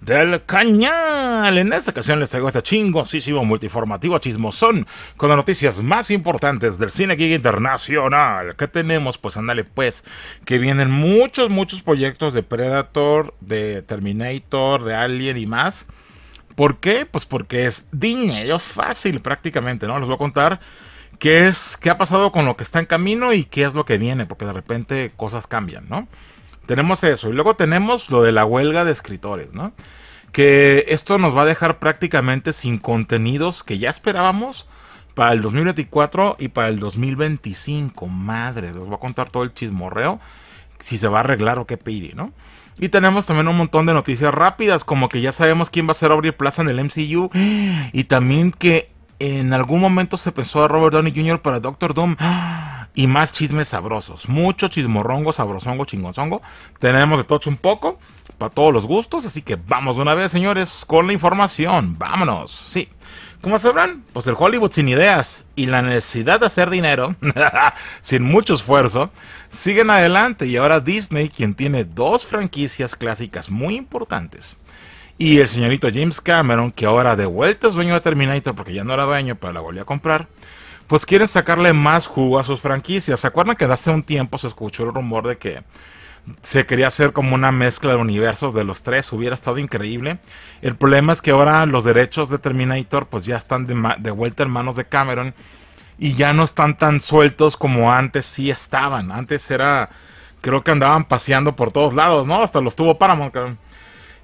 del Cañal. En esta ocasión les traigo este chingosísimo multiformativo chismosón con las noticias más importantes del cine geek internacional. ¿Qué tenemos? Pues ándale pues, que vienen muchos, muchos proyectos de Predator, de Terminator, de Alien y más. ¿Por qué? Pues porque es dinero fácil prácticamente, ¿no? Les voy a contar qué es, qué ha pasado con lo que está en camino y qué es lo que viene, porque de repente cosas cambian, ¿no? Tenemos eso. Y luego tenemos lo de la huelga de escritores, ¿no? Que esto nos va a dejar prácticamente sin contenidos que ya esperábamos para el 2024 y para el 2025. Madre, les voy a contar todo el chismorreo. Si se va a arreglar o qué pedir, ¿no? Y tenemos también un montón de noticias rápidas, como que ya sabemos quién va a ser Aubrey Plaza en el MCU. Y también que en algún momento se pensó a Robert Downey Jr. para Doctor Doom y más chismes sabrosos. Mucho chismorrongo, sabrosongo, chingonzongo. Tenemos de tocho un poco para todos los gustos, así que vamos de una vez, señores, con la información. Vámonos. Sí. Como sabrán, pues el Hollywood sin ideas y la necesidad de hacer dinero, sin mucho esfuerzo, siguen adelante y ahora Disney, quien tiene dos franquicias clásicas muy importantes, y el señorito James Cameron, que ahora de vuelta es dueño de Terminator porque ya no era dueño, pero la volvió a comprar, pues quieren sacarle más jugo a sus franquicias. ¿Se acuerdan que hace un tiempo se escuchó el rumor de que se quería hacer como una mezcla de universos de los tres? Hubiera estado increíble. El problema es que ahora los derechos de Terminator pues ya están de, vuelta en manos de Cameron y ya no están tan sueltos como antes sí estaban. Antes era, creo que andaban paseando por todos lados, ¿no? Hasta los tuvo Paramount,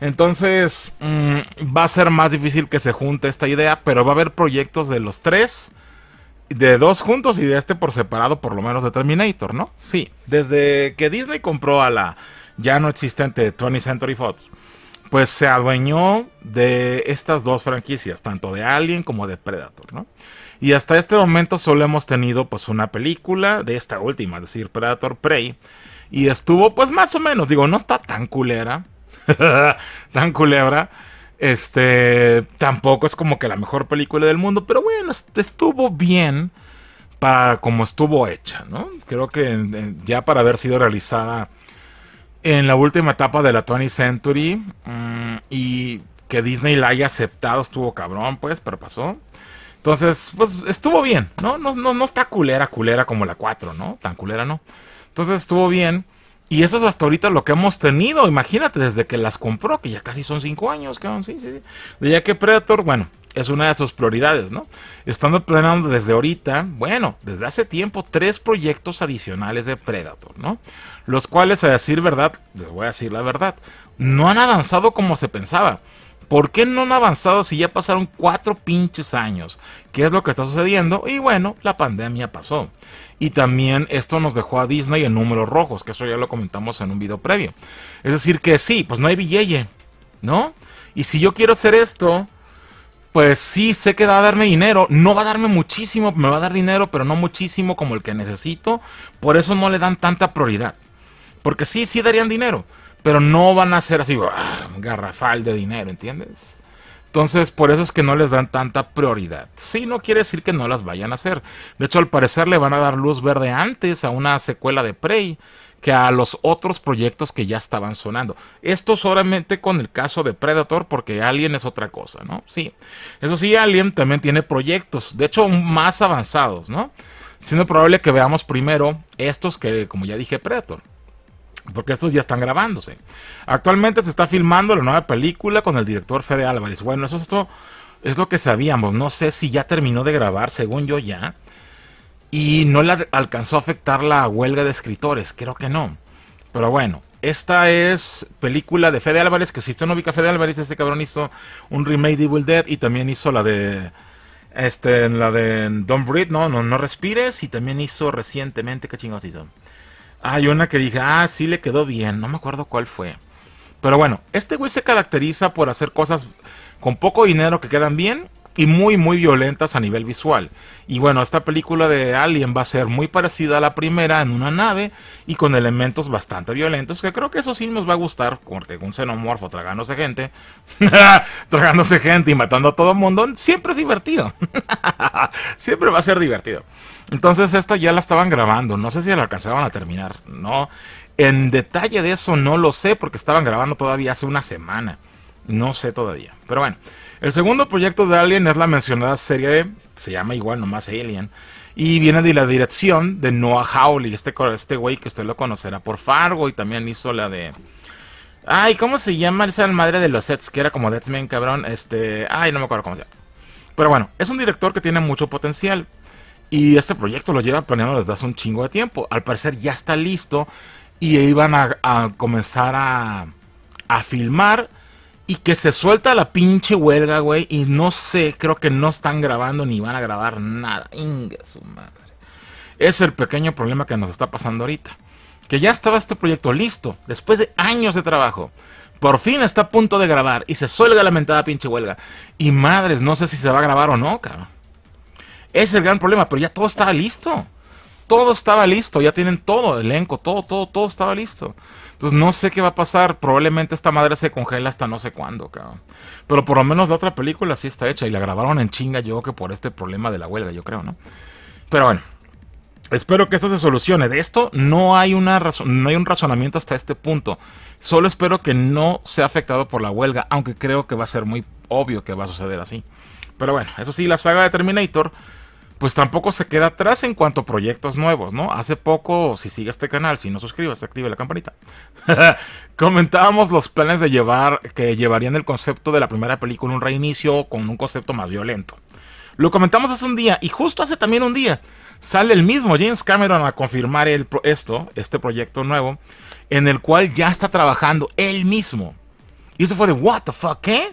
Entonces mm, va a ser más difícil que se junte esta idea, pero va a haber proyectos de los tres de dos juntos y de este por separado, por lo menos de Terminator, ¿no? Sí, desde que Disney compró a la ya no existente 20 Century Fox, pues se adueñó de estas dos franquicias, tanto de Alien como de Predator, ¿no? Y hasta este momento solo hemos tenido pues una película de esta última, es decir, Predator Prey, y estuvo pues más o menos, digo, no está tan culera, tan culebra, este, tampoco es como que la mejor película del mundo, pero bueno, estuvo bien para como estuvo hecha, ¿no? Creo que ya para haber sido realizada en la última etapa de la 20th Century mm, y que Disney la haya aceptado, estuvo cabrón, pues, pero pasó. Entonces, pues estuvo bien, ¿no? No, no, no está culera, culera como la 4, ¿no? Tan culera no. Entonces estuvo bien. Y eso es hasta ahorita lo que hemos tenido, imagínate, desde que las compró, que ya casi son cinco años, ya que Predator, bueno, es una de sus prioridades, ¿no? Estando planeando desde ahorita, bueno, desde hace tiempo, tres proyectos adicionales de Predator, ¿no? Los cuales, a decir verdad, les voy a decir la verdad, no han avanzado como se pensaba. ¿Por qué no han avanzado si ya pasaron cuatro pinches años? ¿Qué es lo que está sucediendo? Y bueno, la pandemia pasó. Y también esto nos dejó a Disney en números rojos, que eso ya lo comentamos en un video previo. Es decir, que sí, pues no hay billete, ¿no? Y si yo quiero hacer esto, pues sí, sé que va a darme dinero. No va a darme muchísimo, me va a dar dinero, pero no muchísimo como el que necesito. Por eso no le dan tanta prioridad. Porque sí, sí darían dinero pero no van a ser así, ah, garrafal de dinero, ¿entiendes? Entonces, por eso es que no les dan tanta prioridad. Sí, no quiere decir que no las vayan a hacer. De hecho, al parecer le van a dar luz verde antes a una secuela de Prey que a los otros proyectos que ya estaban sonando. Esto solamente con el caso de Predator, porque Alien es otra cosa, ¿no? Sí. Eso sí, Alien también tiene proyectos, de hecho, más avanzados, ¿no? Siendo probable que veamos primero estos que, como ya dije, Predator porque estos ya están grabándose. Actualmente se está filmando la nueva película con el director Fede Álvarez. Bueno, eso es, esto, es lo que sabíamos. No sé si ya terminó de grabar, según yo ya. Y no la alcanzó a afectar la huelga de escritores, creo que no. Pero bueno, esta es película de Fede Álvarez, que si usted no ubica a Fede Álvarez, este cabrón hizo un remake de Evil Dead y también hizo la de... Este, la de Don't Breathe, no, no, no respires. Y también hizo recientemente, ¿qué chingados hizo? Hay una que dije, ah, sí le quedó bien, no me acuerdo cuál fue. Pero bueno, este güey se caracteriza por hacer cosas con poco dinero que quedan bien y muy, muy violentas a nivel visual. Y bueno, esta película de Alien va a ser muy parecida a la primera en una nave y con elementos bastante violentos, que creo que eso sí nos va a gustar, porque un xenomorfo tragándose gente, tragándose gente y matando a todo el mundo, siempre es divertido. siempre va a ser divertido. Entonces esta ya la estaban grabando, no sé si la alcanzaban a terminar, ¿no? En detalle de eso no lo sé, porque estaban grabando todavía hace una semana. No sé todavía. Pero bueno, el segundo proyecto de Alien es la mencionada serie de, se llama igual nomás Alien, y viene de la dirección de Noah Hawley, este, este güey que usted lo conocerá por Fargo y también hizo la de... Ay, ¿cómo se llama esa madre de los sets? Que era como Deadman cabrón. Este, ay, no me acuerdo cómo se llama. Pero bueno, es un director que tiene mucho potencial. Y este proyecto lo lleva planeando desde hace un chingo de tiempo. Al parecer ya está listo. Y iban a, a comenzar a, a filmar y que se suelta la pinche huelga, güey. Y no sé, creo que no están grabando ni van a grabar nada. Inga su madre. Es el pequeño problema que nos está pasando ahorita. Que ya estaba este proyecto listo, después de años de trabajo. Por fin está a punto de grabar y se suelga la mentada pinche huelga. Y madres, no sé si se va a grabar o no, cabrón. Es el gran problema, pero ya todo estaba listo. Todo estaba listo, ya tienen todo, elenco, todo, todo, todo estaba listo. Entonces no sé qué va a pasar. Probablemente esta madre se congela hasta no sé cuándo, cabrón. Pero por lo menos la otra película sí está hecha y la grabaron en chinga yo que por este problema de la huelga, yo creo, ¿no? Pero bueno. Espero que esto se solucione. De esto no hay, una no hay un razonamiento hasta este punto. Solo espero que no sea afectado por la huelga, aunque creo que va a ser muy obvio que va a suceder así. Pero bueno, eso sí, la saga de Terminator pues tampoco se queda atrás en cuanto a proyectos nuevos, ¿no? Hace poco, si sigue este canal, si no suscribes, active la campanita. Comentábamos los planes de llevar que llevarían el concepto de la primera película un reinicio con un concepto más violento. Lo comentamos hace un día y justo hace también un día sale el mismo James Cameron a confirmar el, esto, este proyecto nuevo en el cual ya está trabajando él mismo. Y eso fue de what the fuck, ¿qué?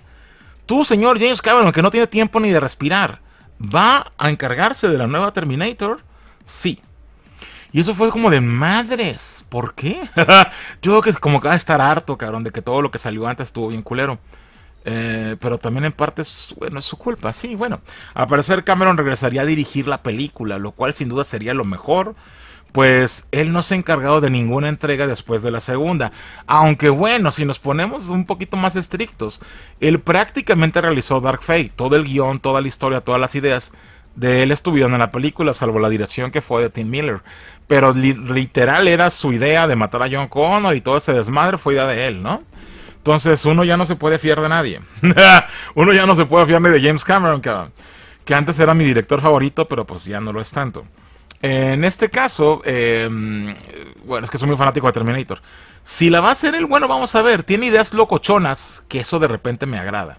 Tú, señor James Cameron, que no tiene tiempo ni de respirar ¿Va a encargarse de la nueva Terminator? Sí. Y eso fue como de madres. ¿Por qué? Yo creo que como que va a estar harto, cabrón, de que todo lo que salió antes estuvo bien culero. Eh, pero también en parte bueno, es su culpa. Sí, bueno. Al parecer Cameron regresaría a dirigir la película, lo cual sin duda sería lo mejor pues él no se ha encargado de ninguna entrega después de la segunda. Aunque bueno, si nos ponemos un poquito más estrictos, él prácticamente realizó Dark Fate, todo el guión, toda la historia, todas las ideas de él estuvieron en la película, salvo la dirección que fue de Tim Miller. Pero literal era su idea de matar a John Connor y todo ese desmadre fue idea de él, ¿no? Entonces uno ya no se puede fiar de nadie. uno ya no se puede fiar de James Cameron, que, que antes era mi director favorito, pero pues ya no lo es tanto. En este caso, em, bueno, es que soy muy fanático de Terminator. Si la va a hacer él, bueno, vamos a ver. Tiene ideas locochonas, que eso de repente me agrada.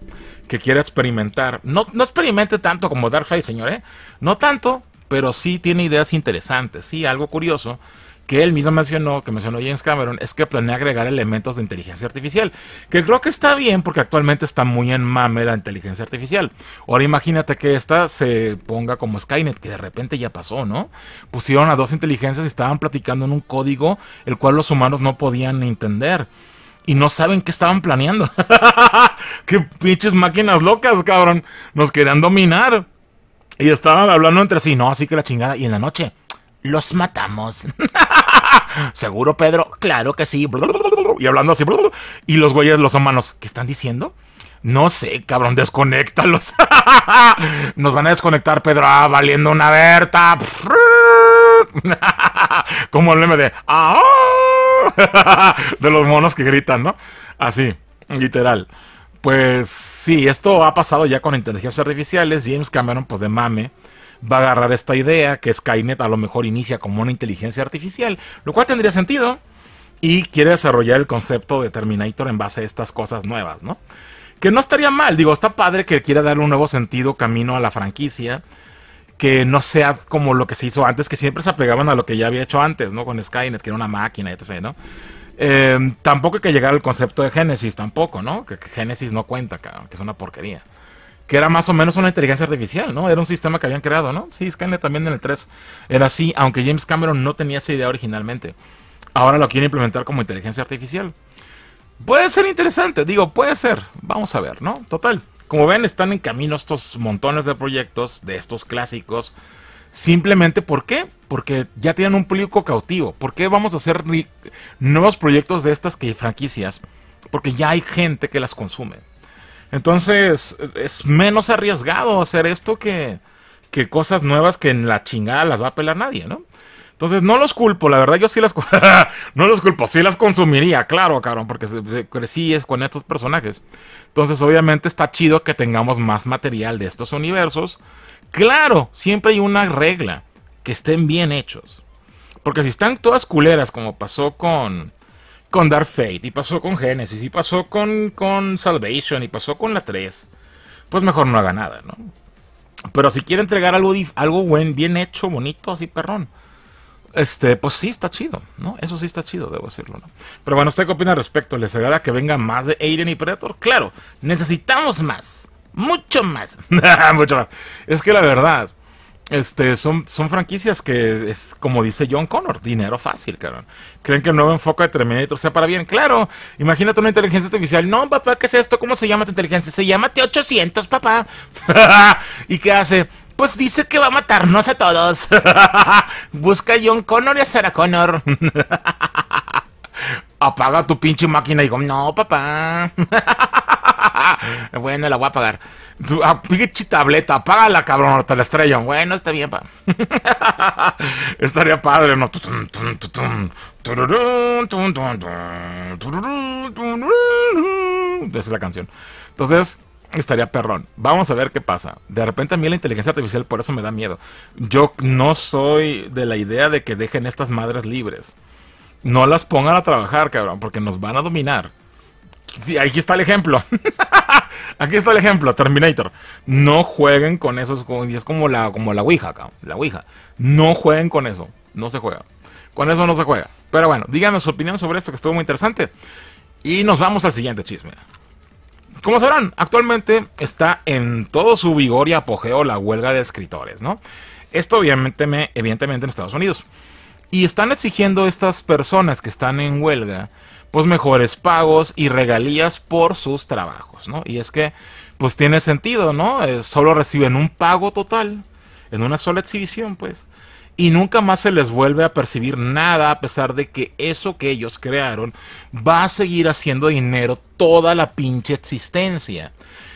Que quiera experimentar. No, no experimente tanto como Darkseid, señor, ¿eh? No tanto, pero sí tiene ideas interesantes, sí, algo curioso que él mismo mencionó, que mencionó James Cameron, es que planea agregar elementos de inteligencia artificial, que creo que está bien porque actualmente está muy en mame la inteligencia artificial. Ahora imagínate que esta se ponga como Skynet, que de repente ya pasó, ¿no? Pusieron a dos inteligencias y estaban platicando en un código el cual los humanos no podían entender y no saben qué estaban planeando. ¡Qué pinches máquinas locas, cabrón! Nos querían dominar. Y estaban hablando entre sí, no, así que la chingada. Y en la noche, los matamos. ¿Seguro, Pedro? Claro que sí. Y hablando así. Y los güeyes, los humanos, ¿qué están diciendo? No sé, cabrón, desconéctalos. Nos van a desconectar, Pedro. Ah, valiendo una Berta. Como el meme de. Ah, oh". De los monos que gritan, ¿no? Así, literal. Pues sí, esto ha pasado ya con inteligencias artificiales. James Cameron, pues de mame va a agarrar esta idea que Skynet a lo mejor inicia como una inteligencia artificial, lo cual tendría sentido y quiere desarrollar el concepto de Terminator en base a estas cosas nuevas, ¿no? Que no estaría mal, digo, está padre que quiera darle un nuevo sentido, camino a la franquicia, que no sea como lo que se hizo antes, que siempre se apegaban a lo que ya había hecho antes, ¿no? Con Skynet, que era una máquina, etc., ¿no? Em, tampoco hay que llegar al concepto de Génesis, tampoco, ¿no? Que, Génesis no cuenta, que es una porquería que era más o menos una inteligencia artificial, ¿no? Era un sistema que habían creado, ¿no? Sí, Skynet también en el 3 era así, aunque James Cameron no tenía esa idea originalmente. Ahora lo quiere implementar como inteligencia artificial. Puede ser interesante, digo, puede ser. Vamos a ver, ¿no? Total. Como ven, están en camino estos montones de proyectos, de estos clásicos. Simplemente, ¿por qué? Porque ya tienen un público cautivo. ¿Por qué vamos a hacer nuevos proyectos de estas que franquicias? Porque ya hay gente que las consume. Entonces, es menos arriesgado hacer esto que, cosas nuevas que en la chingada las va a pelar nadie, ¿no? Entonces, no los culpo, la verdad yo sí las... no los culpo, sí las consumiría, claro, cabrón, porque crecí con estos personajes. Entonces, obviamente está chido que tengamos más material de estos universos. Claro, siempre hay una regla, que estén bien hechos. Porque si están todas culeras, como pasó con con Dark Fate, y pasó con Genesis, y pasó con, con Salvation, y pasó con la 3, pues mejor no haga nada, ¿no? Pero si quiere entregar algo, algo buen, bien hecho, bonito, así perrón, este, pues sí está chido, ¿no? Eso sí está chido, debo decirlo, ¿no? Pero bueno, ¿usted qué opina al respecto? ¿Les agrada que venga más de Aiden y Predator? Claro, necesitamos más, mucho más, mucho más. Es que la verdad, este, son, son franquicias que es como dice John Connor, dinero fácil, cabrón. ¿Creen que el nuevo enfoque de Terminator sea para bien? Claro, imagínate una inteligencia artificial. No, papá, ¿qué es esto? ¿Cómo se llama tu inteligencia? Se llama T800, papá. ¿Y qué hace? Pues dice que va a matarnos a todos. Busca a John Connor y a Sarah Connor. Apaga tu pinche máquina y digo, no, papá. bueno, la voy a apagar. Tu, a ah, pinche tableta, apágala, cabrón, te la estrella. Bueno, está bien, pa. Estaría padre, ¿no? Esa es la canción. Entonces, estaría perrón. Vamos a ver qué pasa. De repente a mí la inteligencia artificial por eso me da miedo. Yo no soy de la idea de que dejen estas madres libres. No las pongan a trabajar, cabrón, porque nos van a dominar. Sí, aquí está el ejemplo. aquí está el ejemplo, Terminator. No jueguen con eso. Y es como la, como la Ouija, acá, La Ouija. No jueguen con eso. No se juega. Con eso no se juega. Pero bueno, díganme su opinión sobre esto que estuvo muy interesante. Y nos vamos al siguiente chisme. Como sabrán, actualmente está en todo su vigor y apogeo la huelga de escritores, ¿no? Esto obviamente, evidentemente en Estados Unidos. Y están exigiendo estas personas que están en huelga pues mejores pagos y regalías por sus trabajos, ¿no? Y es que, pues tiene sentido, ¿no? Eh, solo reciben un pago total en una sola exhibición, pues y nunca más se les vuelve a percibir nada a pesar de que eso que ellos crearon va a seguir haciendo dinero toda la pinche existencia.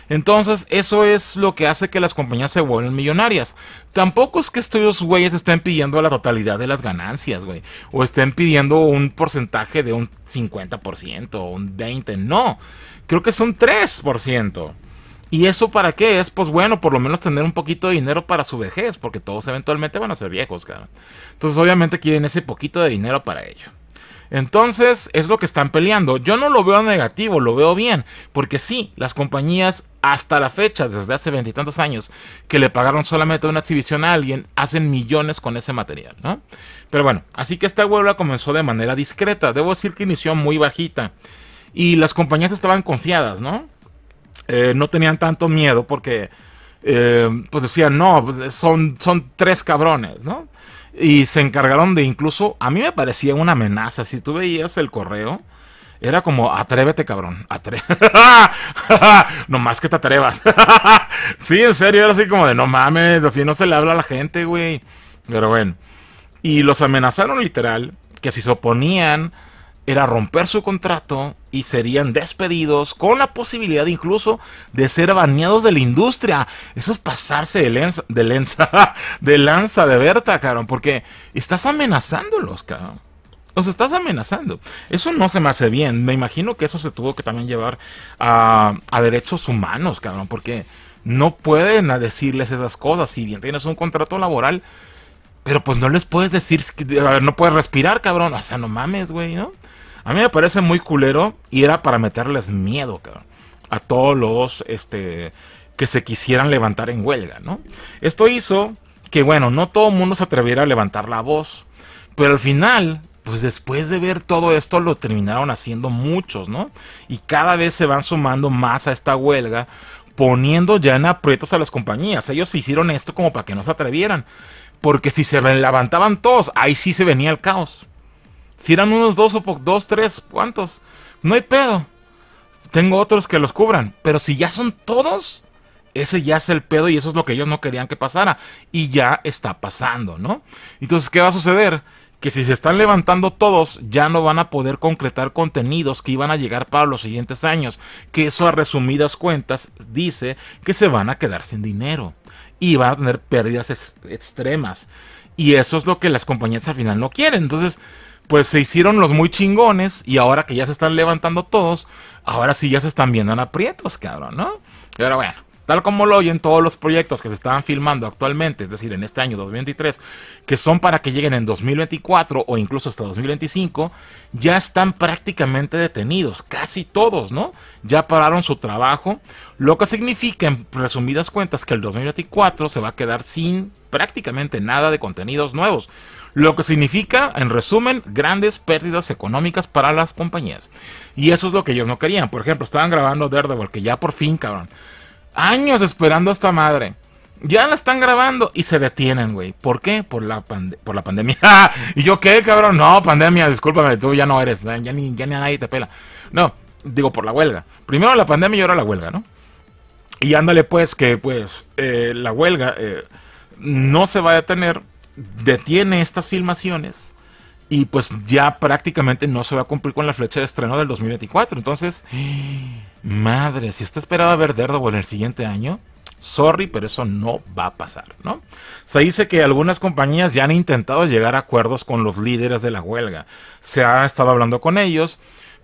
Entonces, eso es lo que hace que las compañías se vuelvan millonarias. Tampoco es que estos güeyes estén pidiendo la totalidad de las ganancias, güey. O estén pidiendo un porcentaje de un 50% o un 20%. No. Creo que son 3%. ¿Y eso para qué es? Pues bueno, por lo menos tener un poquito de dinero para su vejez, porque todos eventualmente van a ser viejos, cabrón. Entonces obviamente quieren ese poquito de dinero para ello. Entonces es lo que están peleando. Yo no lo veo negativo, lo veo bien, porque sí, las compañías hasta la fecha, desde hace veintitantos años, que le pagaron solamente una exhibición a alguien, hacen millones con ese material, ¿no? Pero bueno, así que esta huelga comenzó de manera discreta, debo decir que inició muy bajita, y las compañías estaban confiadas, ¿no? Eh, no tenían tanto miedo porque eh, pues decían, no, pues, son, son tres cabrones, ¿no? Y se encargaron de incluso, a mí me parecía una amenaza, si tú veías el correo, era como, atrévete cabrón, atrévete. no más que te atrevas. sí, en serio, era así como de, no mames, así no se le habla a la gente, güey. Pero bueno, y los amenazaron literal, que si se oponían, era romper su contrato y serían despedidos con la posibilidad incluso de ser baneados de la industria. Eso es pasarse de lenza, de, de lanza de Berta, cabrón, porque estás amenazándolos, cabrón. Los estás amenazando. Eso no se me hace bien. Me imagino que eso se tuvo que también llevar a, derechos humanos, cabrón, porque no pueden decirles esas cosas. Si bien tienes un contrato laboral, pero pues no les puedes decir, no puedes respirar, cabrón. O sea, no mames, güey, ¿no? A mí me parece muy culero y era para meterles miedo, a todos los este, que se quisieran levantar en huelga, ¿no? Esto hizo que, bueno, no todo el mundo se atreviera a levantar la voz, pero al final pues después de ver todo esto lo terminaron haciendo muchos, ¿no? Y cada vez se van sumando más a esta huelga, poniendo ya en aprietos a las compañías. Ellos hicieron esto como para que no se atrevieran, porque si se levantaban todos, ahí sí se venía el caos. Si eran unos dos o dos, tres, ¿cuántos? No hay pedo. Tengo otros que los cubran. Pero si ya son todos, ese ya es el pedo y eso es lo que ellos no querían que pasara. Y ya está pasando, ¿no? Entonces, ¿qué va a suceder? Que si se están levantando todos, ya no van a poder concretar contenidos que iban a llegar para los siguientes años. Que eso a resumidas cuentas dice que se van a quedar sin dinero. Y van a tener pérdidas extremas. Y eso es lo que las compañías al final no quieren. Entonces, pues se hicieron los muy chingones y ahora que ya se están levantando todos, ahora sí ya se están viendo en aprietos, cabrón, ¿no? Pero bueno, tal como lo oyen todos los proyectos que se están filmando actualmente, es decir, en este año 2023, que son para que lleguen en 2024 o incluso hasta 2025, ya están prácticamente detenidos, casi todos, ¿no? Ya pararon su trabajo, lo que significa, en resumidas cuentas, que el 2024 se va a quedar sin prácticamente nada de contenidos nuevos lo que significa, en resumen, grandes pérdidas económicas para las compañías. Y eso es lo que ellos no querían. Por ejemplo, estaban grabando Daredevil, que ya por fin, cabrón. Años esperando a esta madre. Ya la están grabando y se detienen, güey. ¿Por qué? Por la, por la pandemia. ¿Y yo qué, cabrón? No, pandemia, discúlpame, tú ya no eres, ya ni, ya ni a nadie te pela. No, digo por la huelga. Primero la pandemia y ahora la huelga, ¿no? Y ándale pues que pues eh, la huelga eh, no se va a detener detiene estas filmaciones y pues ya prácticamente no se va a cumplir con la flecha de estreno del 2024. Entonces, madre, si usted esperaba ver Daredevil el siguiente año, sorry, pero eso no va a pasar, ¿no? Se dice que algunas compañías ya han intentado llegar a acuerdos con los líderes de la huelga. Se ha estado hablando con ellos,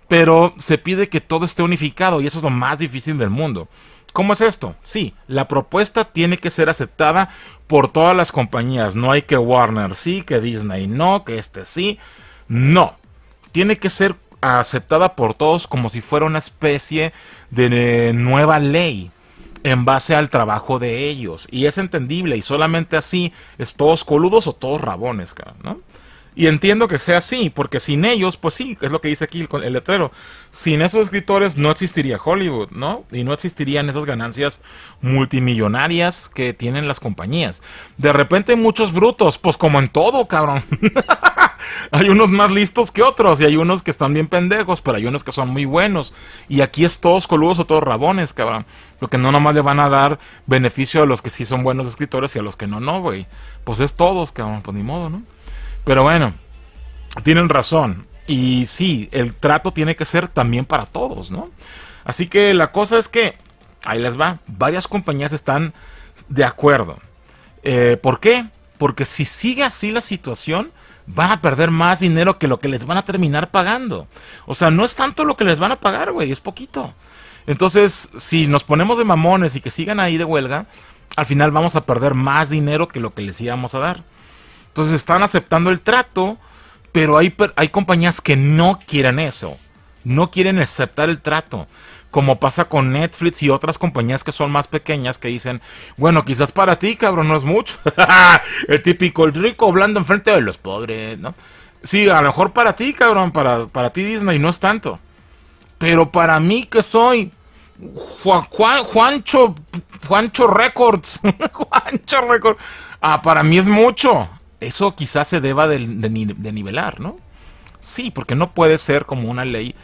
pero se pide que todo esté unificado y eso es lo más difícil del mundo. ¿Cómo es esto? Sí, la propuesta tiene que ser aceptada por todas las compañías. No hay que Warner sí, que Disney no, que este sí. No. Tiene que ser aceptada por todos como si fuera una especie de nueva ley en base al trabajo de ellos. Y es entendible y solamente así es todos coludos o todos rabones, ¿no? Y entiendo que sea así, porque sin ellos, pues sí, es lo que dice aquí el, letrero, sin esos escritores no existiría Hollywood, ¿no? Y no existirían esas ganancias multimillonarias que tienen las compañías. De repente muchos brutos, pues como en todo, cabrón. hay unos más listos que otros y hay unos que están bien pendejos, pero hay unos que son muy buenos. Y aquí es todos coludos o todos rabones, cabrón. que no nomás le van a dar beneficio a los que sí son buenos escritores y a los que no, no, güey. Pues es todos, cabrón, pues ni modo, ¿no? Pero bueno, tienen razón. Y sí, el trato tiene que ser también para todos, ¿no? Así que la cosa es que, ahí les va, varias compañías están de acuerdo. Eh, ¿Por qué? Porque si sigue así la situación, van a perder más dinero que lo que les van a terminar pagando. O sea, no es tanto lo que les van a pagar, güey, es poquito. Entonces, si nos ponemos de mamones y que sigan ahí de huelga, al final vamos a perder más dinero que lo que les íbamos a dar. Entonces están aceptando el trato, pero hay, hay compañías que no quieren eso. No quieren aceptar el trato. Como pasa con Netflix y otras compañías que son más pequeñas que dicen, bueno, quizás para ti, cabrón, no es mucho. el típico, el rico hablando enfrente de los pobres, ¿no? Sí, a lo mejor para ti, cabrón, para, para ti Disney no es tanto. Pero para mí que soy Juan, Juancho, Juancho Records, Juancho Records, ah, para mí es mucho. Eso quizás se deba de, nivelar, ¿no? Sí, porque no puede ser como una ley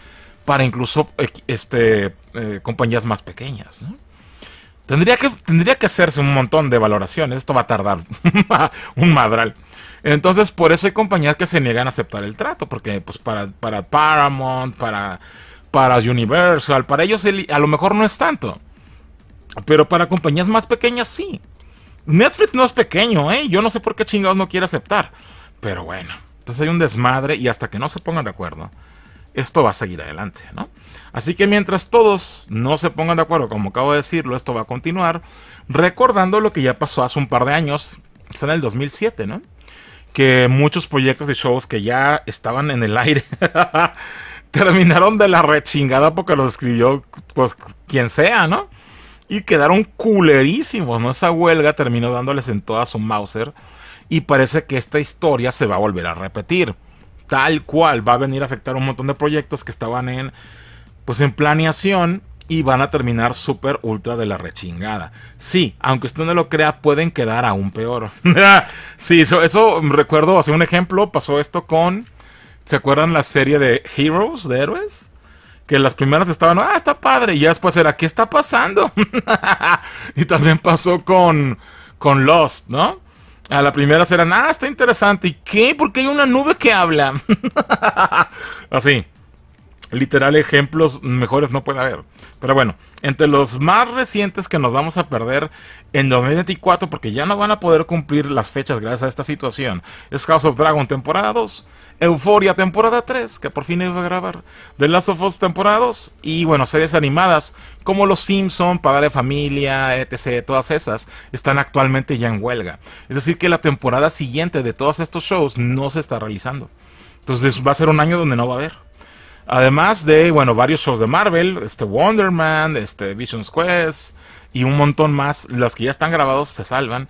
para incluso este, eh, compañías más pequeñas, ¿no? Tendría que, tendría que hacerse un montón de valoraciones. Esto va a tardar un madral. Entonces, por eso hay compañías que se niegan a aceptar el trato. Porque, pues, para, para Paramount, para, para Universal, para ellos a lo mejor no es tanto. Pero para compañías más pequeñas sí. Netflix no es pequeño, ¿eh? Yo no sé por qué chingados no quiere aceptar. Pero bueno, entonces hay un desmadre y hasta que no se pongan de acuerdo, esto va a seguir adelante, ¿no? Así que mientras todos no se pongan de acuerdo, como acabo de decirlo, esto va a continuar, recordando lo que ya pasó hace un par de años, fue en el 2007, ¿no? Que muchos proyectos y shows que ya estaban en el aire terminaron de la rechingada porque lo escribió, pues, quien sea, ¿no? y quedaron culerísimos, ¿no? Esa huelga terminó dándoles en toda su Mauser y parece que esta historia se va a volver a repetir. Tal cual va a venir a afectar un montón de proyectos que estaban en pues en planeación y van a terminar súper ultra de la rechingada. Sí, aunque usted no lo crea, pueden quedar aún peor. sí, eso, recuerdo, hace un ejemplo, pasó esto con ¿se acuerdan la serie de Heroes de héroes? que las primeras estaban, ah, está padre, y ya después era, ¿qué está pasando? y también pasó con, con Lost, ¿no? A la primera eran, ah, está interesante, ¿y qué? Porque hay una nube que habla. Así, literal ejemplos mejores no puede haber. Pero bueno, entre los más recientes que nos vamos a perder en 2024, porque ya no van a poder cumplir las fechas gracias a esta situación, es House of Dragon temporada 2, Euphoria temporada 3, que por fin iba a grabar, The Last of Us temporadas y bueno, series animadas como Los Simpson, Padre de Familia, etc., todas esas, están actualmente ya en huelga. Es decir, que la temporada siguiente de todos estos shows no se está realizando. Entonces va a ser un año donde no va a haber. Además de, bueno, varios shows de Marvel, este Wonder Man, este Visions Quest y un montón más. Las que ya están grabados se salvan.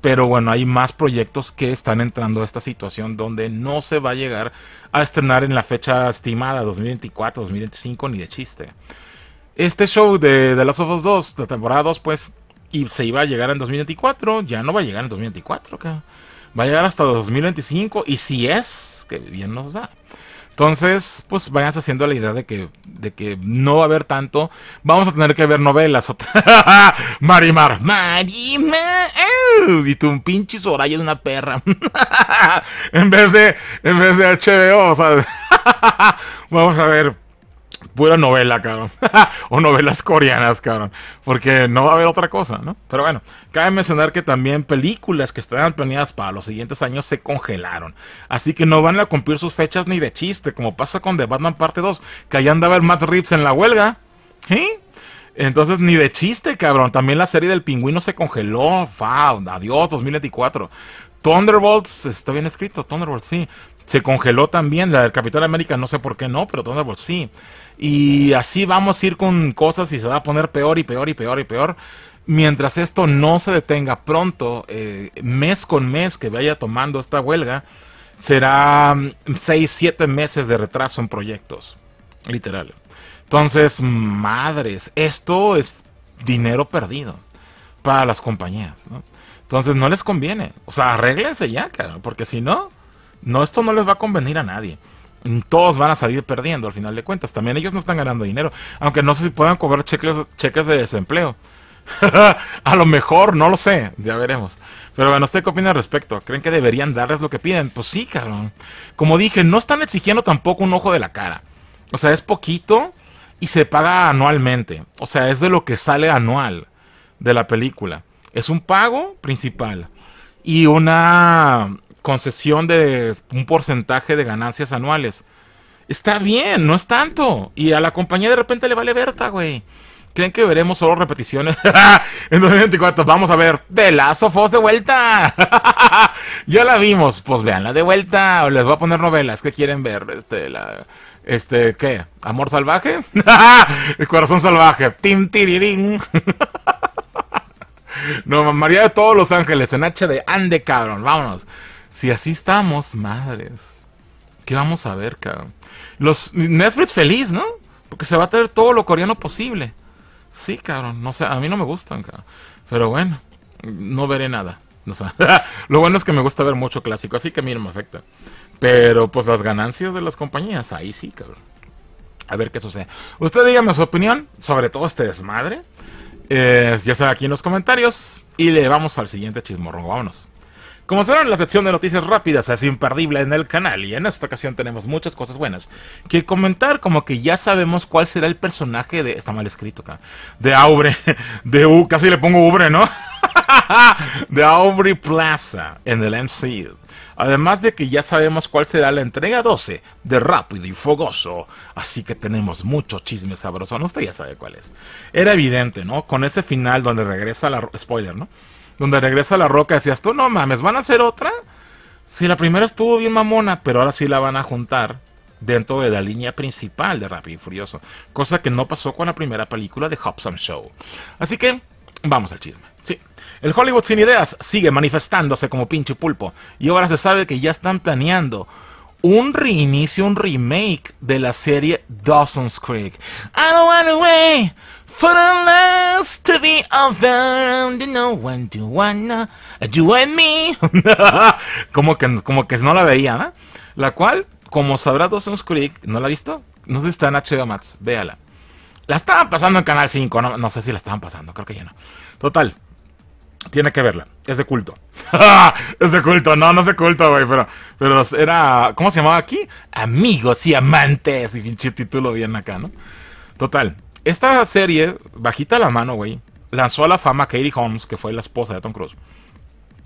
Pero bueno, hay más proyectos que están entrando a esta situación donde no se va a llegar a estrenar en la fecha estimada 2024, 2025, ni de chiste. Este show de The Last of Us 2, la temporada 2, pues, y se iba a llegar en 2024, ya no va a llegar en 2024, va a llegar hasta 2025, y si es, que bien nos va. Entonces, pues vayan haciendo la idea de que, de que no va a haber tanto. Vamos a tener que ver novelas. Marimar. Marimar. Y tu pinche Soraya es una perra. en vez de. En vez de HBO. vamos a ver pura novela, cabrón. o novelas coreanas, cabrón. Porque no va a haber otra cosa, ¿no? Pero bueno, cabe mencionar que también películas que estaban planeadas para los siguientes años se congelaron. Así que no van a cumplir sus fechas ni de chiste, como pasa con The Batman Parte 2, que allá andaba el Matt Reeves en la huelga. ¿Sí? Entonces, ni de chiste, cabrón. También la serie del pingüino se congeló. Wow, adiós, 2024. Thunderbolts, está bien escrito, Thunderbolts, sí. Se congeló también la capital América, no sé por qué no, pero por pues, sí. Y así vamos a ir con cosas y se va a poner peor y peor y peor y peor. Mientras esto no se detenga pronto, eh, mes con mes que vaya tomando esta huelga, será 6, mm, 7 meses de retraso en proyectos. Literal. Entonces, madres, esto es dinero perdido para las compañías. Entonces, no les conviene. O sea, arréglense ya, porque si no no, esto no les va a convenir a nadie. Todos van a salir perdiendo al final de cuentas. También ellos no están ganando dinero. Aunque no sé si puedan cobrar cheques, cheques de desempleo. a lo mejor, no lo sé, ya veremos. Pero bueno, ¿usted qué opina al respecto? ¿Creen que deberían darles lo que piden? Pues sí, cabrón. Como dije, no están exigiendo tampoco un ojo de la cara. O sea, es poquito y se paga anualmente. O sea, es de lo que sale anual de la película. Es un pago principal y una concesión de un porcentaje de ganancias anuales. Está bien, no es tanto. Y a la compañía de repente le vale verta, güey. ¿Creen que veremos solo repeticiones? en 2024 vamos a ver de Last of de vuelta. ya la vimos, pues veanla de vuelta. O les voy a poner novelas. ¿Qué quieren ver? Este, la, este, ¿qué? ¿Amor salvaje? El corazón salvaje. Tim tirirín. no, María de todos los ángeles en HD. Ande, cabrón. Vámonos. Si así estamos, madres. ¿Qué vamos a ver, cabrón? Los Netflix feliz, ¿no? Porque se va a tener todo lo coreano posible. Sí, cabrón. No sé, a mí no me gustan, cabrón. Pero bueno, no veré nada. lo bueno es que me gusta ver mucho clásico, así que a mí no me afecta. Pero pues las ganancias de las compañías, ahí sí, cabrón. A ver qué sucede. Usted dígame su opinión sobre todo este desmadre. Eh, ya sabe aquí en los comentarios. Y le vamos al siguiente chismorro. Vámonos saben, la sección de noticias rápidas, es imperdible en el canal, y en esta ocasión tenemos muchas cosas buenas que comentar, como que ya sabemos cuál será el personaje de... Está mal escrito acá. De Aubrey... de U, casi le pongo Ubre, ¿no? de Aubrey Plaza en el MCU. Además de que ya sabemos cuál será la entrega 12 de Rápido y Fogoso. Así que tenemos mucho chisme sabroso. No, usted ya sabe cuál es. Era evidente, ¿no? Con ese final donde regresa la... Spoiler, ¿no? donde regresa la roca, decías tú, no mames, ¿van a hacer otra? Si sí, la primera estuvo bien mamona, pero ahora sí la van a juntar dentro de la línea principal de Rápido y Furioso, cosa que no pasó con la primera película de Hobson Show. Así que, vamos al chisme. Sí, el Hollywood sin ideas sigue manifestándose como pinche pulpo, y ahora se sabe que ya están planeando un reinicio, un remake de la serie Dawson's Creek. I don't wanna wait for the last to be and no one do wanna do me. como, que, como que no la veía, ¿no? ¿eh? La cual, como sabrá Dawson's Creek, ¿no la ha visto? No sé si está en HBO Max, véala. La estaban pasando en Canal 5, no, sé si la estaban pasando, creo que ya no. Total, tiene que verla. Es de culto. es de culto. No, no es de culto, güey. Pero, pero era. ¿Cómo se llamaba aquí? Amigos y amantes. Y pinche título bien acá, ¿no? Total. Esta serie, bajita la mano, güey, lanzó a la fama a Katie Holmes, que fue la esposa de Tom Cruise.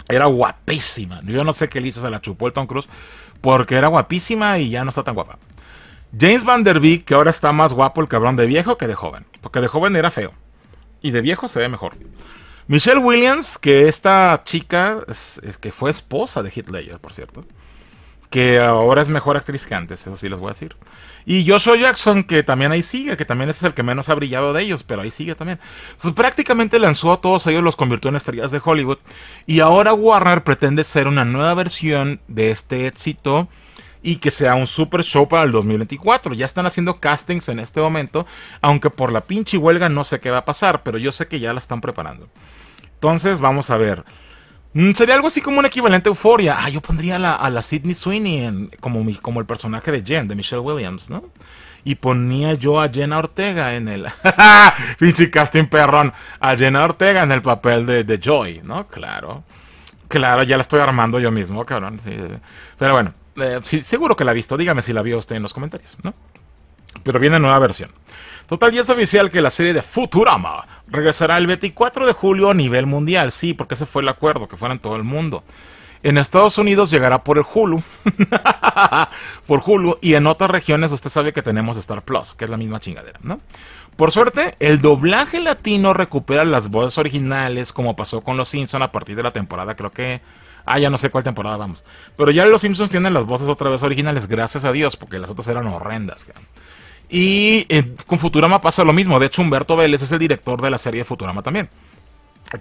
Era guapísima. Yo no sé qué le hizo, se la chupó el Tom Cruise, porque era guapísima y ya no está tan guapa. James Van Der Beek, que ahora está más guapo el cabrón de viejo que de joven, porque de joven era feo. Y de viejo se ve mejor. Michelle Williams, que esta chica es, que fue esposa de Hitler, por cierto que ahora es mejor actriz que antes, eso sí les voy a decir. Y Joshua Jackson, que también ahí sigue, que también ese es el que menos ha brillado de ellos, pero ahí sigue también. prácticamente lanzó a todos ellos, los convirtió en estrellas de Hollywood. Y ahora Warner pretende ser una nueva versión de este éxito y que sea un super show para el 2024. Ya están haciendo castings en este momento, aunque por la pinche huelga no sé qué va a pasar, pero yo sé que ya la están preparando. Entonces, vamos a ver. Mm, sería algo así como un equivalente a Euforia. Ah, yo pondría a la, a la Sidney Sweeney como, como el personaje de Jen, de Michelle Williams, ¿no? Y ponía yo a Jenna Ortega en el. Pinche casting perrón. A Jenna Ortega en el papel de, Joy, ¿no? Claro. Claro, ya la estoy armando yo mismo, cabrón. Pero bueno, eh, seguro que la ha visto. Dígame si la vio usted en los comentarios, ¿no? Pero viene nueva versión. Total, ya es oficial que la serie de Futurama regresará el 24 de julio a nivel mundial. Sí, porque ese fue el acuerdo, que fuera en todo el mundo. En Estados Unidos llegará por el Hulu. por Hulu. Y en otras regiones usted sabe que tenemos Star Plus, que es la misma chingadera, ¿no? Por suerte, el doblaje latino recupera las voces originales, como pasó con Los Simpsons a partir de la temporada, creo que... Ah, ya no sé cuál temporada vamos. Pero ya Los Simpsons tienen las voces otra vez originales, gracias a Dios, porque las otras eran horrendas. Y eh, con Futurama pasa lo mismo. De hecho, Humberto Vélez es el director de la serie de Futurama también.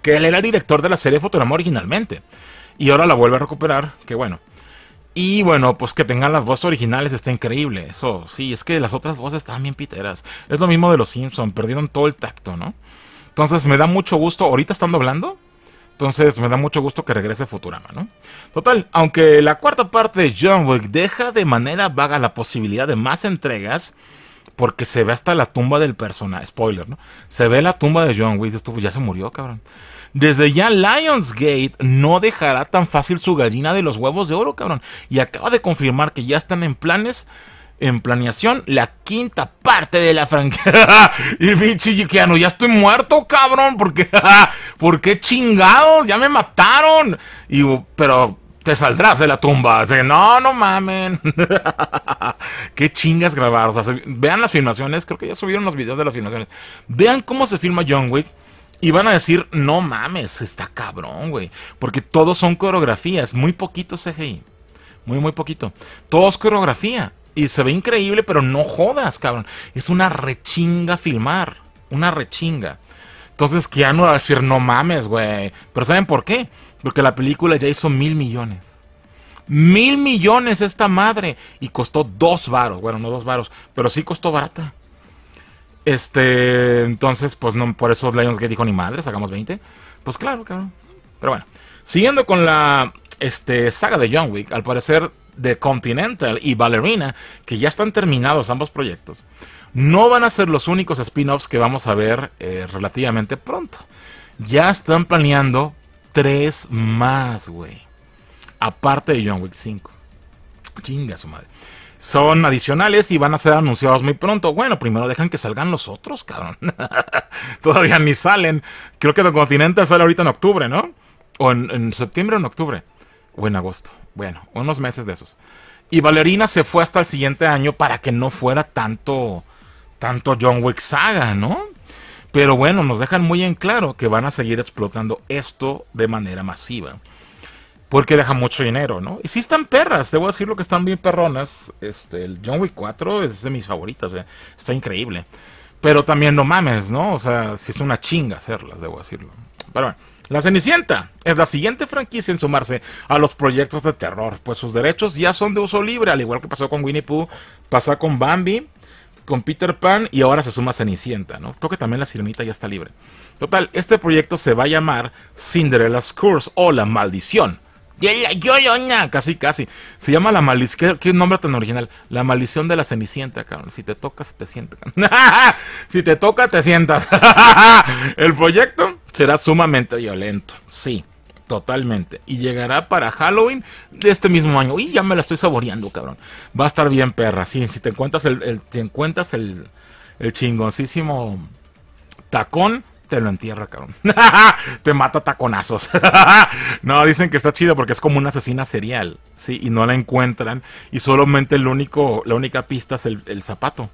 Que él era el director de la serie Futurama originalmente. Y ahora la vuelve a recuperar. Que bueno. Y bueno, pues que tengan las voces originales está increíble. Eso sí, es que las otras voces están bien piteras. Es lo mismo de los Simpsons. Perdieron todo el tacto, ¿no? Entonces me da mucho gusto. Ahorita están doblando. Entonces me da mucho gusto que regrese Futurama, ¿no? Total, aunque la cuarta parte de John Wick deja de manera vaga la posibilidad de más entregas, porque se ve hasta la tumba del personaje. Spoiler, ¿no? Se ve la tumba de John Wick. Esto pues, ya se murió, cabrón. Desde ya Lionsgate no dejará tan fácil su gallina de los huevos de oro, cabrón. Y acaba de confirmar que ya están en planes, en planeación, la quinta parte de la franquicia. y pinche ya estoy muerto, cabrón. ¿Por qué chingados, ya me mataron. Y, pero te saldrás de la tumba. no, no mamen. Qué chingas grabar. vean las filmaciones. Creo que ya subieron los videos de las filmaciones. Vean cómo se filma John Wick. Y van a decir, no mames, está cabrón, güey. Porque todos son coreografías. Muy poquito CGI. Muy, muy poquito. Todo es coreografía. Y se ve increíble, pero no jodas, cabrón. Es una rechinga filmar. Una rechinga. Entonces Keanu va a decir, no mames, güey. Pero ¿saben por qué? Porque la película ya hizo mil millones. Mil millones esta madre. Y costó dos varos. Bueno, no dos varos, pero sí costó barata. Este, entonces, pues no, por eso Lionsgate dijo ni madre, sacamos 20. Pues claro, cabrón. Pero bueno, siguiendo con la este, saga de John Wick, al parecer de Continental y Ballerina, que ya están terminados ambos proyectos, no van a ser los únicos spin-offs que vamos a ver eh, relativamente pronto. Ya están planeando tres más, güey. Aparte de John Wick 5. Chinga su madre. Son adicionales y van a ser anunciados muy pronto. Bueno, primero dejan que salgan los otros, cabrón. Todavía ni salen. Creo que el continente sale ahorita en octubre, ¿no? O en, septiembre o en octubre. O en agosto. Bueno, unos meses de esos. Y Valerina se fue hasta el siguiente año para que no fuera tanto, tanto John Wick saga, ¿no? Pero bueno, nos dejan muy en claro que van a seguir explotando esto de manera masiva. Porque deja mucho dinero, ¿no? Y sí están perras, debo decir lo que están bien perronas. Este, el John Wick 4 es de mis favoritas, está increíble. Pero también no mames, ¿no? O sea, si es una chinga hacerlas, debo decirlo. Pero bueno, la Cenicienta es la siguiente franquicia en sumarse a los proyectos de terror, pues sus derechos ya son de uso libre, al igual que pasó con Winnie Pooh, pasa con Bambi, con Peter Pan y ahora se suma Cenicienta, ¿no? Creo que también la sirenita ya está libre. Total, este proyecto se va a llamar Cinderella's Curse o La Maldición. Casi, casi. Se llama La Maldición. ¿Qué, nombre tan original? La Maldición de la Cenicienta, cabrón. Si te tocas, te sientas. si te toca, te sientas. El proyecto será sumamente violento. Sí. Totalmente. Y llegará para Halloween de este mismo año. Y ya me la estoy saboreando, cabrón. Va a estar bien, perra. si te encuentras el, el encuentras el, el chingoncísimo tacón, te lo entierra, cabrón. te mata taconazos. no, dicen que está chido porque es como una asesina serial, ¿sí? Y no la encuentran. Y solamente el único, la única pista es el, zapato.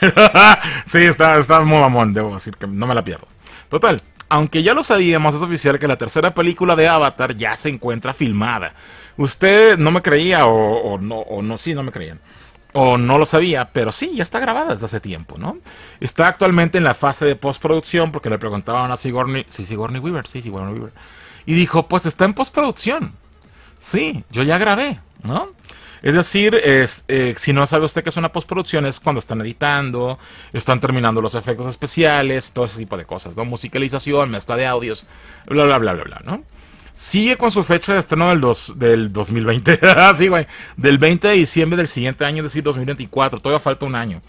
sí, está, está muy mamón, debo decir que no me la pierdo. Total, aunque ya lo sabíamos, es oficial que la tercera película de Avatar ya se encuentra filmada. Usted no me creía o, no, o no, sí, no me creían. O no lo sabía, pero sí, ya está grabada desde hace tiempo, ¿no? Está actualmente en la fase de postproducción porque le preguntaban a Sigourney, sí, Sigourney Weaver, sí, Sigourney Weaver. Y dijo, pues está en postproducción. Sí, yo ya grabé, ¿no? Es decir, eh, si no sabe usted que es una postproducción, es cuando están editando, están terminando los efectos especiales, todo ese tipo de cosas, ¿no? Musicalización, mezcla de audios, bla, bla, bla, bla, bla, ¿no? Sigue con su fecha de estreno del, del 2020, sí, güey, del 20 de diciembre del siguiente año, es decir, 2024, todavía falta un año.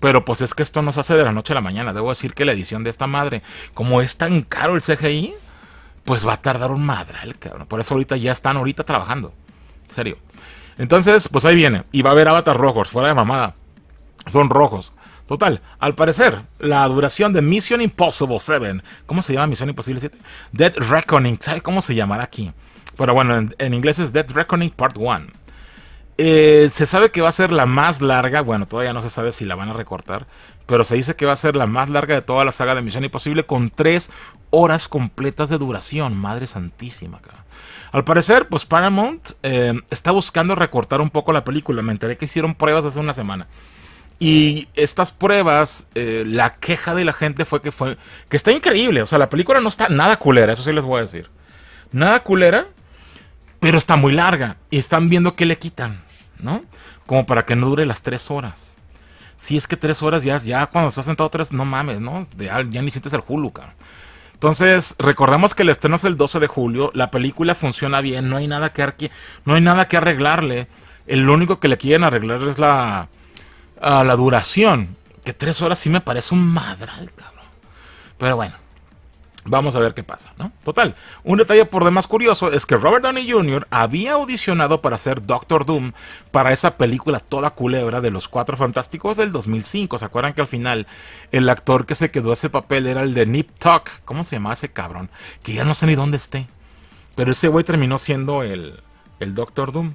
Pero pues es que esto no se hace de la noche a la mañana. Debo decir que la edición de esta madre, como es tan caro el CGI, pues va a tardar un madral, cabrón. Por eso ahorita ya están ahorita trabajando. En serio. Entonces, pues ahí viene. Y va a haber avatar rojos, fuera de mamada. Son rojos. Total, al parecer, la duración de Mission Impossible 7, ¿cómo se llama Misión Impossible 7? Dead Reckoning, ¿sabe cómo se llamará aquí? Pero bueno, en, inglés es Dead Reckoning Part 1. Eh, se sabe que va a ser la más larga, bueno, todavía no se sabe si la van a recortar, pero se dice que va a ser la más larga de toda la saga de Misión Imposible con tres horas completas de duración, Madre Santísima. Al parecer, pues Paramount eh, está buscando recortar un poco la película. Me enteré que hicieron pruebas hace una semana. Y estas pruebas, eh, la queja de la gente fue que fue que está increíble. O sea, la película no está nada culera, eso sí les voy a decir. Nada culera, pero está muy larga. Y están viendo qué le quitan, ¿no? Como para que no dure las tres horas. Si es que tres horas ya, ya cuando estás sentado tres, no mames, ¿no? Ya, ya ni sientes el Hulu, cara. Entonces, recordemos que el estreno es el 12 de julio, la película funciona bien, no hay nada que, no hay nada que arreglarle. El único que le quieren arreglar es la, la duración, que tres horas sí me parece un madral, cabrón. Pero bueno, Vamos a ver qué pasa, ¿no? Total. Un detalle por demás curioso es que Robert Downey Jr. había audicionado para ser Doctor Doom para esa película toda culebra de los Cuatro Fantásticos del 2005. ¿Se acuerdan que al final el actor que se quedó ese papel era el de Nip Tuck? ¿Cómo se llama ese cabrón? Que ya no sé ni dónde esté. Pero ese güey terminó siendo el, el Doctor Doom.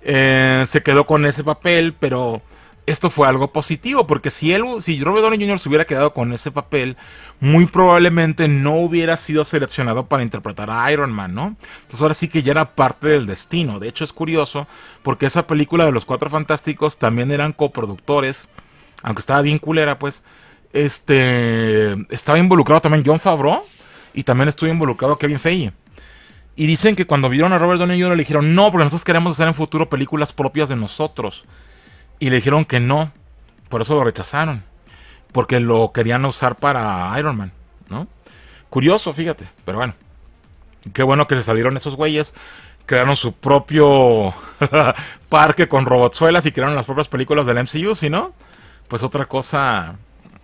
Eh, se quedó con ese papel, pero esto fue algo positivo, porque si, él, si Robert Downey Jr. se hubiera quedado con ese papel, muy probablemente no hubiera sido seleccionado para interpretar a Iron Man, ¿no? Entonces ahora sí que ya era parte del destino. De hecho es curioso, porque esa película de los Cuatro Fantásticos también eran coproductores, aunque estaba bien culera, pues, este, estaba involucrado también John Favreau y también estuvo involucrado Kevin Feige. Y dicen que cuando vieron a Robert Downey Jr. le dijeron, no, porque nosotros queremos hacer en futuro películas propias de nosotros. Y le dijeron que no. Por eso lo rechazaron. Porque lo querían usar para Iron Man, ¿no? Curioso, fíjate. Pero bueno. Qué bueno que se salieron esos güeyes. Crearon su propio parque con robotsuelas y crearon las propias películas del MCU, si no, pues otra cosa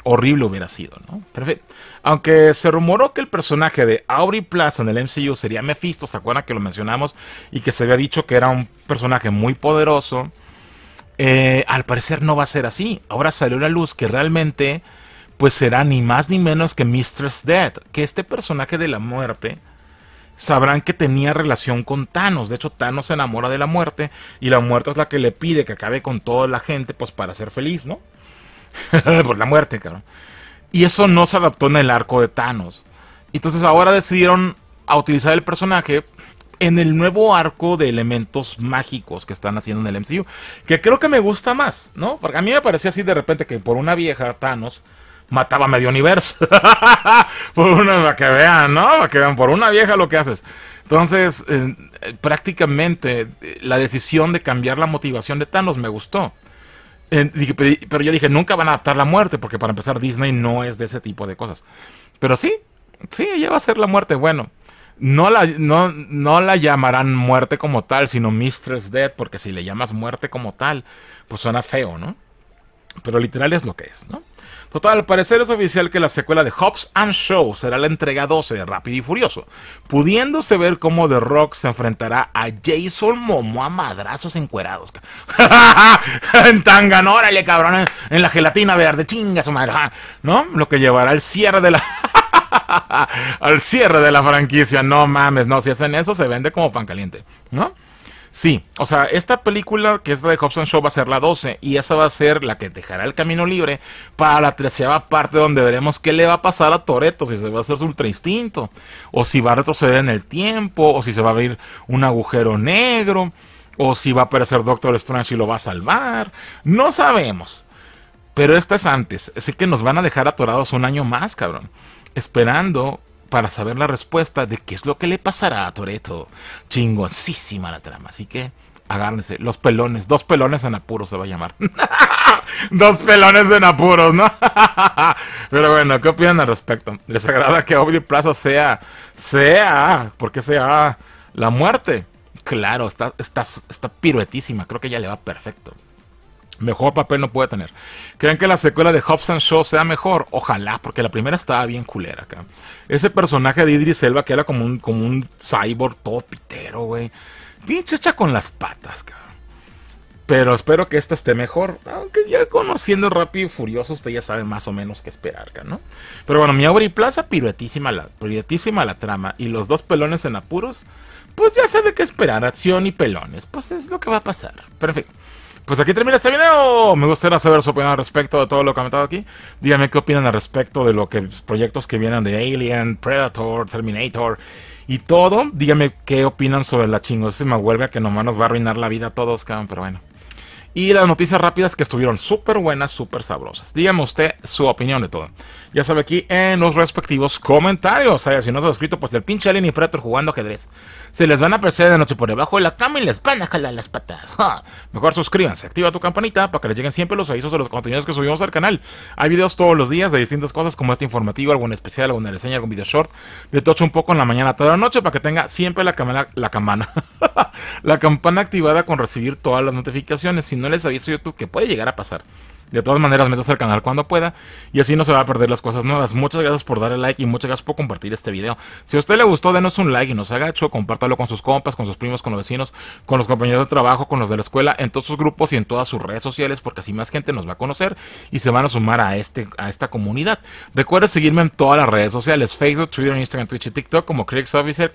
horrible hubiera sido, ¿no? Perfecto. Aunque se rumoró que el personaje de Aubrey Plaza en el MCU sería Mephisto, ¿se acuerdan que lo mencionamos? Y que se había dicho que era un personaje muy poderoso eh, al parecer no va a ser así. Ahora salió la luz que realmente, pues será ni más ni menos que Mistress Dead, que este personaje de la muerte, sabrán que tenía relación con Thanos. De hecho, Thanos se enamora de la muerte y la muerte es la que le pide que acabe con toda la gente, pues para ser feliz, ¿no? Por la muerte, claro... Y eso no se adaptó en el arco de Thanos. Entonces ahora decidieron a utilizar el personaje en el nuevo arco de elementos mágicos que están haciendo en el MCU. Que creo que me gusta más, ¿no? Porque a mí me parecía así de repente que por una vieja Thanos mataba medio universo. por una, para que vean, ¿no? Para que vean, por una vieja lo que haces. Entonces, eh, prácticamente eh, la decisión de cambiar la motivación de Thanos me gustó. Eh, pero yo dije, nunca van a adaptar la muerte, porque para empezar Disney no es de ese tipo de cosas. Pero sí, sí, ella va a ser la muerte. Bueno, no la, no, no la llamarán muerte como tal, sino Mistress Dead, porque si le llamas muerte como tal, pues suena feo, ¿no? Pero literal es lo que es, ¿no? Total, al parecer es oficial que la secuela de Hobbs and Show será la entrega 12 de Rápido y Furioso, pudiéndose ver cómo The Rock se enfrentará a Jason momo a madrazos encuerados. en tangan, le cabrón, en la gelatina verde, chinga su madre, ¿no? Lo que llevará al cierre de la... Al cierre de la franquicia, no mames, no, si hacen eso se vende como pan caliente, ¿no? Sí, o sea, esta película que es la de Hobson Show va a ser la 12 y esa va a ser la que dejará el camino libre para la tercera parte donde veremos qué le va a pasar a Toretto, si se va a hacer su ultra instinto, o si va a retroceder en el tiempo, o si se va a abrir un agujero negro, o si va a aparecer Doctor Strange y lo va a salvar, no sabemos. Pero esta es antes, así que nos van a dejar atorados un año más, cabrón esperando para saber la respuesta de qué es lo que le pasará a Toreto. Chingoncísima la trama, así que agárrense. Los pelones, dos pelones en apuros se va a llamar. dos pelones en apuros, ¿no? Pero bueno, ¿qué opinan al respecto? ¿Les agrada que Aubrey Plaza sea, sea, porque sea la muerte? Claro, está, está, está piruetísima, creo que ya le va perfecto. Mejor papel no puede tener. ¿Creen que la secuela de Hobbs Show sea mejor? Ojalá, porque la primera estaba bien culera acá. Ese personaje de Idris Elba que era como un, como un cyborg todo pitero, güey. Pinche hecha con las patas, Pero espero que esta esté mejor. Aunque ya conociendo Rápido y Furioso, usted ya sabe más o menos qué esperar, acá, ¿no? Pero bueno, mi y Plaza, piruetísima la, piruetísima la trama. Y los dos pelones en apuros, pues ya sabe qué esperar. Acción y pelones. Pues es lo que va a pasar. Perfecto. Pues aquí termina este video. Me gustaría saber su opinión al respecto de todo lo que comentado aquí. Díganme qué opinan al respecto de lo que proyectos que vienen de Alien, Predator, Terminator y todo. Díganme qué opinan sobre la chingosísima huelga que nomás nos va a arruinar la vida a todos, cabrón. Pero bueno y las noticias rápidas que estuvieron súper buenas, súper sabrosas. Dígame usted su opinión de todo. Ya sabe aquí en los respectivos comentarios. sea, eh, si no se ha suscrito, pues el pinche Alien y Predator jugando ajedrez. Se les van a aparecer de noche por debajo de la cama y les van a jalar las patas. Mejor suscríbanse, activa tu campanita para que les lleguen siempre los avisos de los contenidos que subimos al canal. Hay videos todos los días de distintas cosas como este informativo, algún especial, alguna reseña, algún video short. Le tocho un poco en la mañana, toda la noche para que tenga siempre la, camana, la campana, la campana activada con recibir todas las notificaciones no les aviso YouTube que puede llegar a pasar. De todas maneras, métase al canal cuando pueda y así no se va a perder las cosas nuevas. Muchas gracias por darle like y muchas gracias por compartir este video. Si a usted le gustó, denos un like y nos agacho, compártalo con sus compas, con sus primos, con los vecinos, con los compañeros de trabajo, con los de la escuela, en todos sus grupos y en todas sus redes sociales, porque así más gente nos va a conocer y se van a sumar a, este, a esta comunidad. Recuerda seguirme en todas las redes sociales, Facebook, Twitter, Instagram, Twitch y TikTok como Critics Officer,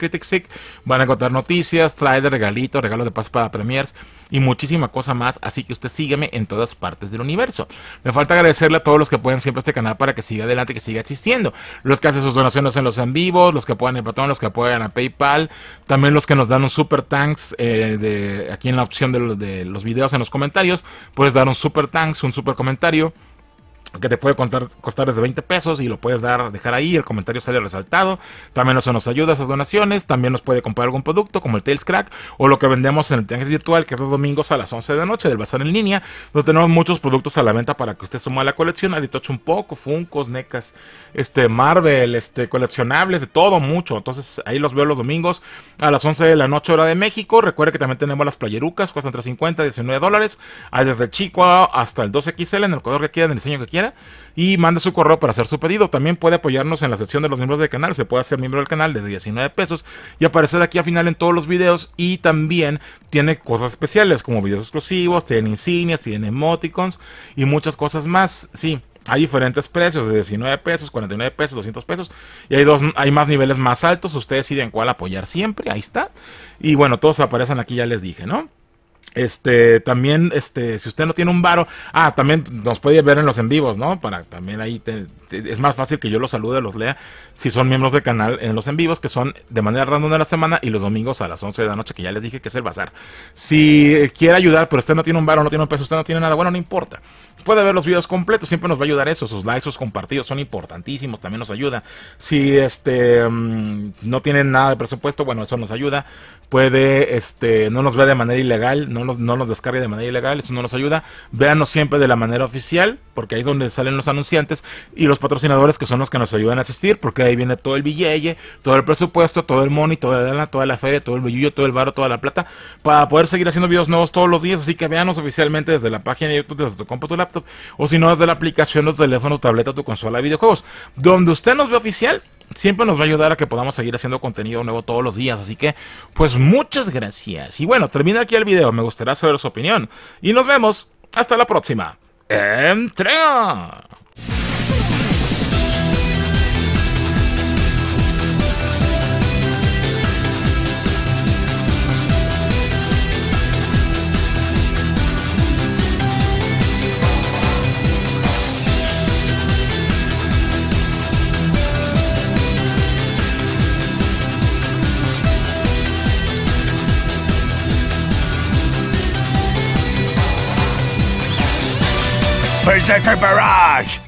Van a encontrar noticias, trailer, regalitos, regalos de paz para premiers y muchísima cosa más, así que usted sígueme en todas partes del universo. Me falta agradecerle a todos los que pueden siempre este canal para que siga adelante, que siga existiendo. Los que hacen sus donaciones en los en vivos, los que puedan en Patreon, los que apoyan a PayPal, también los que nos dan un super thanks eh, de, aquí en la opción de, de los videos en los comentarios, puedes dar un super thanks, un super comentario que te puede contar, costar desde 20 pesos y lo puedes dar, dejar ahí, el comentario sale resaltado. También eso nos ayuda, esas donaciones. También nos puede comprar algún producto como el Tails Crack o lo que vendemos en el Tianguis Virtual, que es los domingos a las 11 de la noche del Bazar en línea, donde tenemos muchos productos a la venta para que usted suma a la colección. Aditocho un poco, Funcos, Necas, este, Marvel, este, coleccionables, de todo, mucho. Entonces ahí los veo los domingos a las 11 de la noche, hora de México. Recuerde que también tenemos las playerucas, cuestan entre 50 y 19 dólares. Hay desde el chico hasta el 2XL en el color que quieran, en el diseño que quieran y manda su correo para hacer su pedido. También puede apoyarnos en la sección de los miembros del canal, se puede hacer miembro del canal desde 19 pesos y aparecer aquí al final en todos los videos y también tiene cosas especiales como videos exclusivos, tiene insignias, tiene emoticons y muchas cosas más. Sí, hay diferentes precios, de 19 pesos, 49 pesos, 200 pesos. Y hay, dos, hay más niveles más altos. Ustedes deciden cuál apoyar siempre. Ahí está. Y bueno, todos aparecen aquí, ya les dije, ¿no? Este, también, este, si usted no tiene un varo, ah, también nos puede ver en los en vivos, ¿no? Para también ahí te, es más fácil que yo los salude, los lea, si son miembros del canal en los en vivos, que son de manera random de la semana y los domingos a las 11 de la noche, que ya les dije que es el bazar. Si quiere ayudar, pero usted no tiene un bar o no tiene un peso, usted no tiene nada, bueno, no importa. Puede ver los videos completos, siempre nos va a ayudar eso, sus likes, sus compartidos son importantísimos, también nos ayuda. Si este mm, no tienen nada de presupuesto, bueno, eso nos ayuda. Puede, este, no nos vea de manera ilegal, no nos, no nos descargue de manera ilegal, eso no nos ayuda. Véanos siempre de la manera oficial, porque ahí es donde salen los anunciantes y los patrocinadores que son los que nos ayudan a asistir, porque ahí viene todo el billete, todo el presupuesto, todo el money, toda la, toda la feria, todo el billullo, todo el varo, toda la plata, para poder seguir haciendo videos nuevos todos los días. Así que veanos oficialmente desde la página de YouTube, desde tu compu, tu laptop, o si no, desde la aplicación, tu teléfono, tableta, tu consola de videojuegos. Donde usted nos ve oficial, siempre nos va a ayudar a que podamos seguir haciendo contenido nuevo todos los días. Así que, pues muchas gracias. Y bueno, termina aquí el video. Me gustaría saber su opinión. Y nos vemos. Hasta la próxima. Entrega. physical barrage!